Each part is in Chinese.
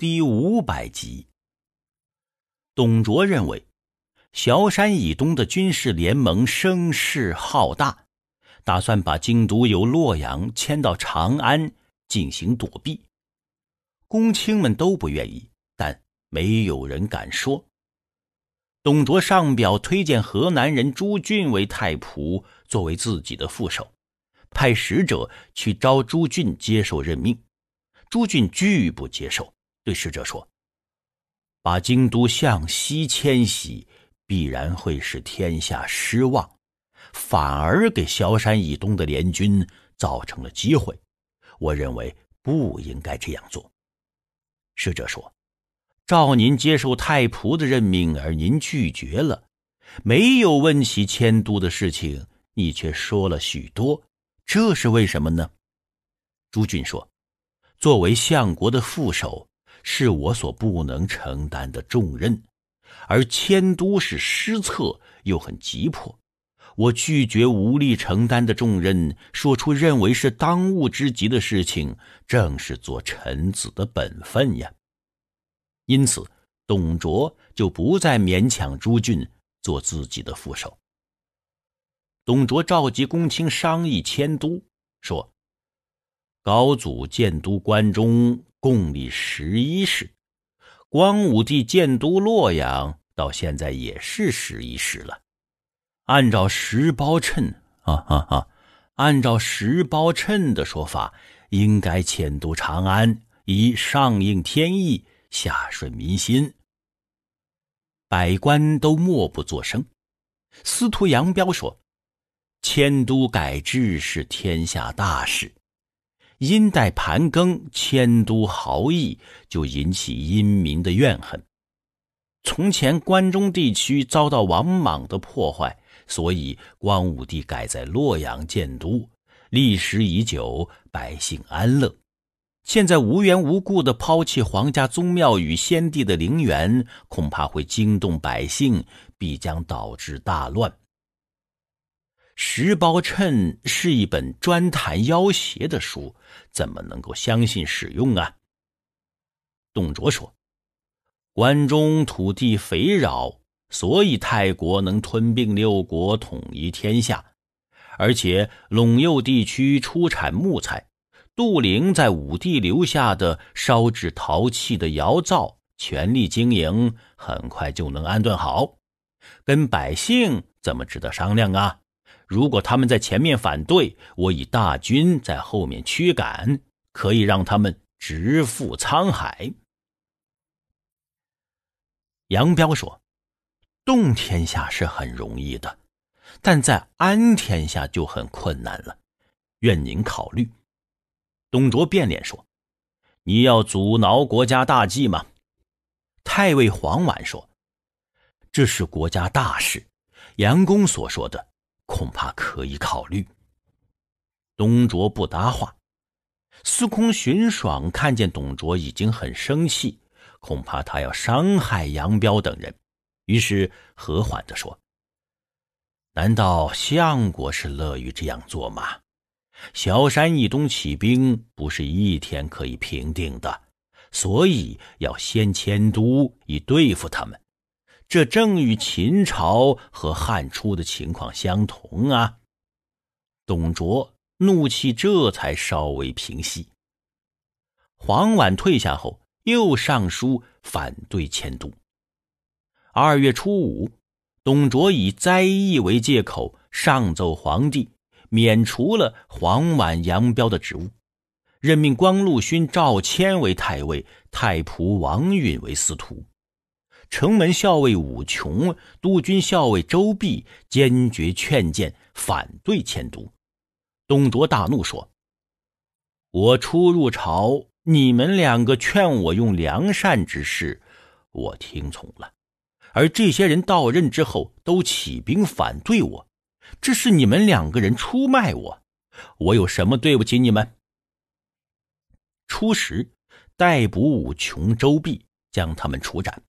第五百集，董卓认为，崤山以东的军事联盟声势浩大，打算把京都由洛阳迁到长安进行躲避。公卿们都不愿意，但没有人敢说。董卓上表推荐河南人朱俊为太仆，作为自己的副手，派使者去招朱俊接受任命，朱俊拒不接受。对使者说：“把京都向西迁徙，必然会使天下失望，反而给萧山以东的联军造成了机会。我认为不应该这样做。”使者说：“照您接受太仆的任命，而您拒绝了，没有问起迁都的事情，你却说了许多，这是为什么呢？”朱俊说：“作为相国的副手。”是我所不能承担的重任，而迁都是失策又很急迫，我拒绝无力承担的重任，说出认为是当务之急的事情，正是做臣子的本分呀。因此，董卓就不再勉强朱俊做自己的副手。董卓召集公卿商议迁都，说：“高祖建都关中。”共历十一世，光武帝建都洛阳，到现在也是十一世了。按照十包衬，啊啊啊，按照十包衬的说法，应该迁都长安，以上应天意，下顺民心。百官都默不作声。司徒杨彪说：“迁都改制是天下大事。”殷代盘庚迁都亳邑，就引起殷民的怨恨。从前关中地区遭到王莽的破坏，所以光武帝改在洛阳建都，历时已久，百姓安乐。现在无缘无故的抛弃皇家宗庙与先帝的陵园，恐怕会惊动百姓，必将导致大乱。石包衬是一本专谈妖邪的书，怎么能够相信使用啊？董卓说：“关中土地肥饶，所以泰国能吞并六国，统一天下。而且陇右地区出产木材，杜陵在武帝留下的烧制陶器的窑灶，全力经营，很快就能安顿好。跟百姓怎么值得商量啊？”如果他们在前面反对，我以大军在后面驱赶，可以让他们直赴沧海。”杨彪说：“动天下是很容易的，但在安天下就很困难了，愿您考虑。”董卓变脸说：“你要阻挠国家大计吗？”太尉黄绾说：“这是国家大事，杨公所说的。”恐怕可以考虑。董卓不答话，司空荀爽看见董卓已经很生气，恐怕他要伤害杨彪等人，于是和缓地说：“难道相国是乐于这样做吗？小山以东起兵，不是一天可以平定的，所以要先迁都以对付他们。”这正与秦朝和汉初的情况相同啊！董卓怒气这才稍微平息。黄琬退下后，又上书反对迁都。二月初五，董卓以灾疫为借口，上奏皇帝，免除了黄琬、杨彪的职务，任命光禄勋赵谦为太尉，太仆王允为司徒。城门校尉武琼、督军校尉周弼坚决劝谏，反对迁都。董卓大怒，说：“我初入朝，你们两个劝我用良善之事，我听从了；而这些人到任之后，都起兵反对我，这是你们两个人出卖我。我有什么对不起你们？”初十，逮捕武琼、周弼，将他们处斩。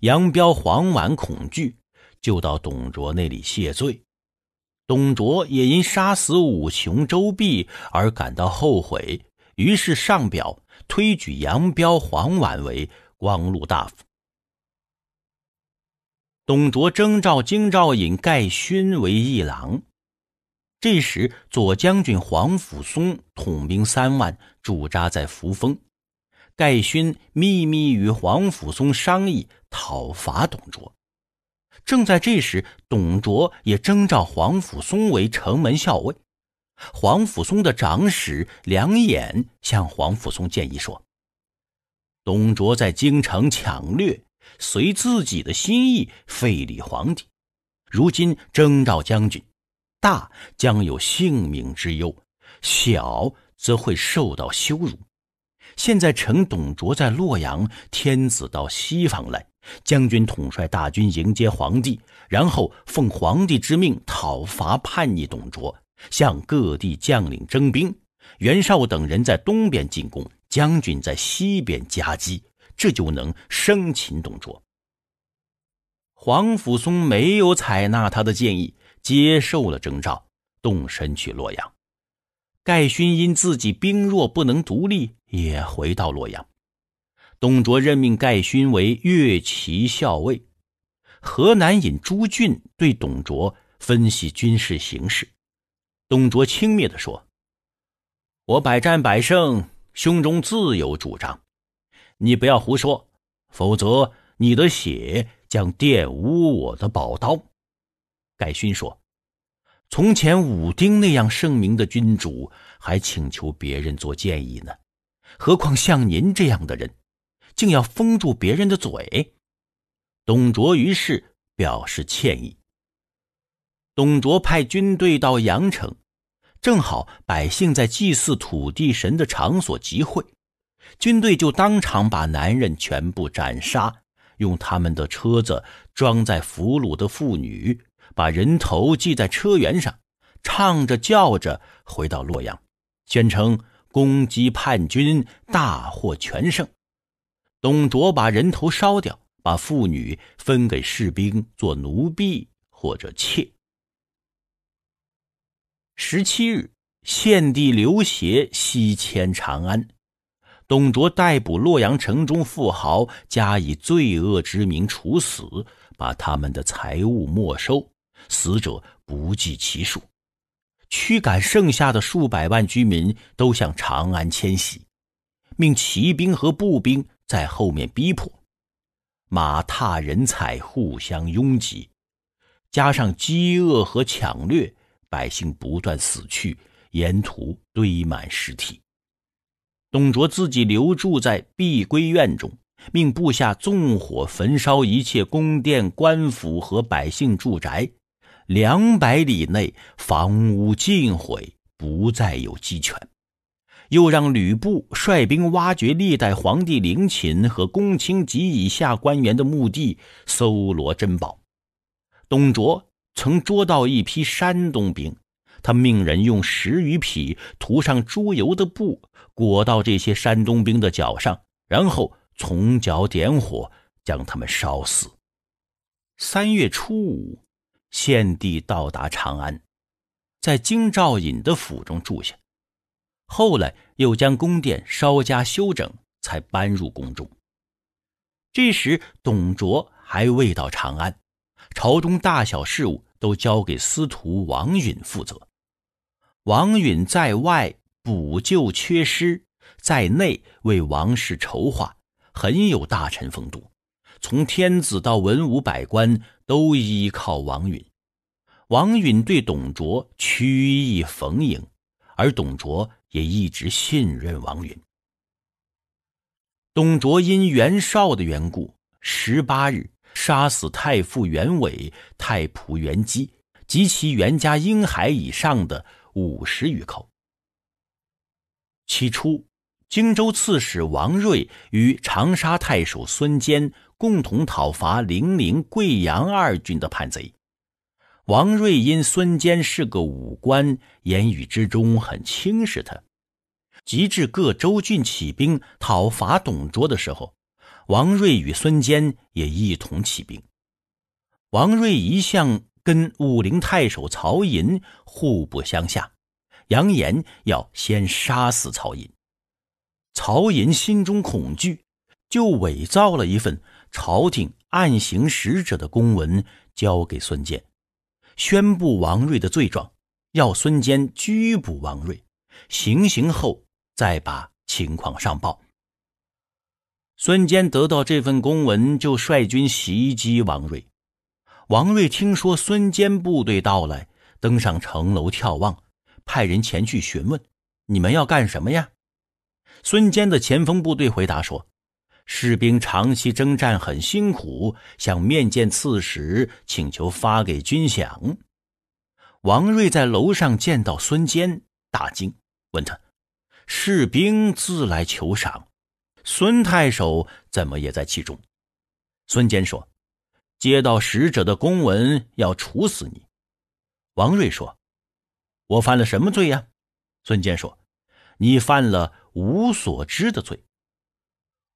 杨彪、黄婉恐惧，就到董卓那里谢罪。董卓也因杀死武雄周弼而感到后悔，于是上表推举杨彪、黄婉为光禄大夫。董卓征召京兆尹盖勋为议郎。这时，左将军黄甫松统兵三万，驻扎在扶风。盖勋秘密与黄甫松商议。讨伐董卓。正在这时，董卓也征召黄甫嵩为城门校尉。黄甫嵩的长史梁衍向黄甫嵩建议说：“董卓在京城抢掠，随自己的心意废立皇帝。如今征召将军，大将有性命之忧，小则会受到羞辱。现在乘董卓在洛阳，天子到西方来。”将军统帅大军迎接皇帝，然后奉皇帝之命讨伐叛逆董卓，向各地将领征兵。袁绍等人在东边进攻，将军在西边夹击，这就能生擒董卓。黄甫嵩没有采纳他的建议，接受了征召，动身去洛阳。盖勋因自己兵弱不能独立，也回到洛阳。董卓任命盖勋为越骑校尉。河南尹朱俊对董卓分析军事形势。董卓轻蔑地说：“我百战百胜，胸中自有主张，你不要胡说，否则你的血将玷污我的宝刀。”盖勋说：“从前武丁那样盛名的君主，还请求别人做建议呢，何况像您这样的人。”竟要封住别人的嘴，董卓于是表示歉意。董卓派军队到阳城，正好百姓在祭祀土地神的场所集会，军队就当场把男人全部斩杀，用他们的车子装载俘虏的妇女，把人头系在车辕上，唱着叫着回到洛阳，宣称攻击叛军大获全胜。董卓把人头烧掉，把妇女分给士兵做奴婢或者妾。十七日，献帝刘协西迁长安。董卓逮捕洛阳城中富豪，加以罪恶之名处死，把他们的财物没收。死者不计其数，驱赶剩下的数百万居民都向长安迁徙。命骑兵和步兵在后面逼迫，马踏人踩，互相拥挤。加上饥饿和抢掠，百姓不断死去，沿途堆满尸体。董卓自己留住在碧桂院中，命部下纵火焚烧一切宫殿、官府和百姓住宅，两百里内房屋尽毁，不再有鸡犬。又让吕布率兵挖掘历代皇帝陵寝和公卿及以下官员的墓地，搜罗珍宝。董卓曾捉到一批山东兵，他命人用十余匹涂上猪油的布裹到这些山东兵的脚上，然后从脚点火，将他们烧死。三月初五，献帝到达长安，在京兆尹的府中住下。后来又将宫殿稍加修整，才搬入宫中。这时，董卓还未到长安，朝中大小事务都交给司徒王允负责。王允在外补救缺失，在内为王室筹划，很有大臣风度。从天子到文武百官都依靠王允。王允对董卓曲意逢迎，而董卓。也一直信任王允。董卓因袁绍的缘故，十八日杀死太傅袁伟、太仆袁基及其袁家婴孩以上的五十余口。起初，荆州刺史王睿与长沙太守孙坚共同讨伐零陵、贵阳二郡的叛贼。王睿因孙坚是个武官，言语之中很轻视他。及至各州郡起兵讨伐董卓的时候，王睿与孙坚也一同起兵。王睿一向跟武陵太守曹寅互不相下，扬言要先杀死曹寅。曹寅心中恐惧，就伪造了一份朝廷暗行使者的公文，交给孙坚。宣布王瑞的罪状，要孙坚拘捕王瑞，行刑后再把情况上报。孙坚得到这份公文，就率军袭击王瑞。王瑞听说孙坚部队到来，登上城楼眺望，派人前去询问：“你们要干什么呀？”孙坚的前锋部队回答说。士兵长期征战很辛苦，想面见刺史，请求发给军饷。王瑞在楼上见到孙坚，大惊，问他：“士兵自来求赏，孙太守怎么也在其中？”孙坚说：“接到使者的公文，要处死你。”王瑞说：“我犯了什么罪呀？”孙坚说：“你犯了无所知的罪。”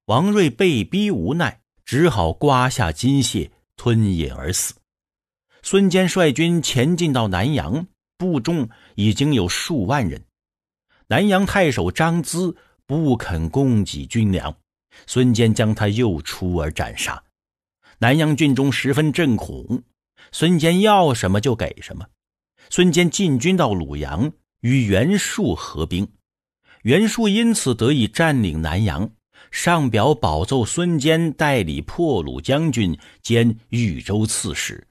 王睿被逼无奈，只好刮下金屑吞饮而死。孙坚率军前进到南阳，部众已经有数万人。南阳太守张咨不肯供给军粮，孙坚将他诱出而斩杀。南阳郡中十分震恐，孙坚要什么就给什么。孙坚进军到鲁阳，与袁术合兵，袁术因此得以占领南阳。上表保奏孙坚代理破虏将军兼豫州刺史。